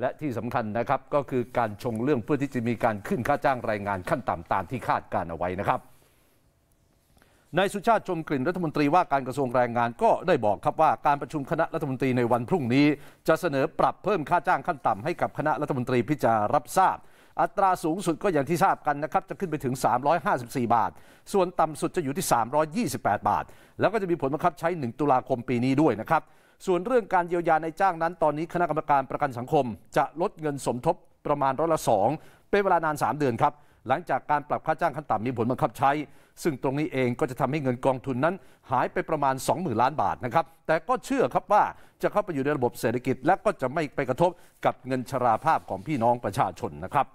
และที่สำคัญนะครับก็คือการชงเรื่องเพื่อที่จะมีการขึ้นค่าจ้างรายงานขั้นต่ำตามที่คาดการเอาไว้นะครับ นายสุชาติชมกลิ่นรัฐมนตรีว่าการกระทรวงแรงงานก็ได้บอกครับว่า การประชุมคณะรัฐมนตรีในวันพรุ่งนี้ จะเสนอปรับเพิ่มค่าจ้างขั้นต่ำให้กับคณะรัฐมนตรีพิจารณารับทราบ อัตราสูงสุดก็อย่างที่ทราบกันนะครับจะขึ้นไปถึง 354 บาท ส่วนต่ำสุดจะอยู่ที่ 328 บาท แล้วก็จะมีผลบังคับใช้1ตุลาคมปีนี้ด้วยนะครับส่วนเรื่องการเยียวยาในจ้างนั้นตอนนี้คณะกรรมการประกันสังคม จะลดเงินสมทบประมาณร้อยละสองเป็นเวลานาน 3 เดือนครับหลังจากการปรับค่าจ้างขั้นต่ำมีผลบังคับใช้ ซึ่งตรงนี้เองก็จะทำให้เงินกองทุนนั้นหายไปประมาณ20,000ล้านบาทนะครับแต่ก็เชื่อครับว่าจะเข้าไปอยู่ในระบบเศรษฐกิจและก็จะไม่ไปกระทบกับเงินชราภาพของพี่น้องประชาชนนะครับ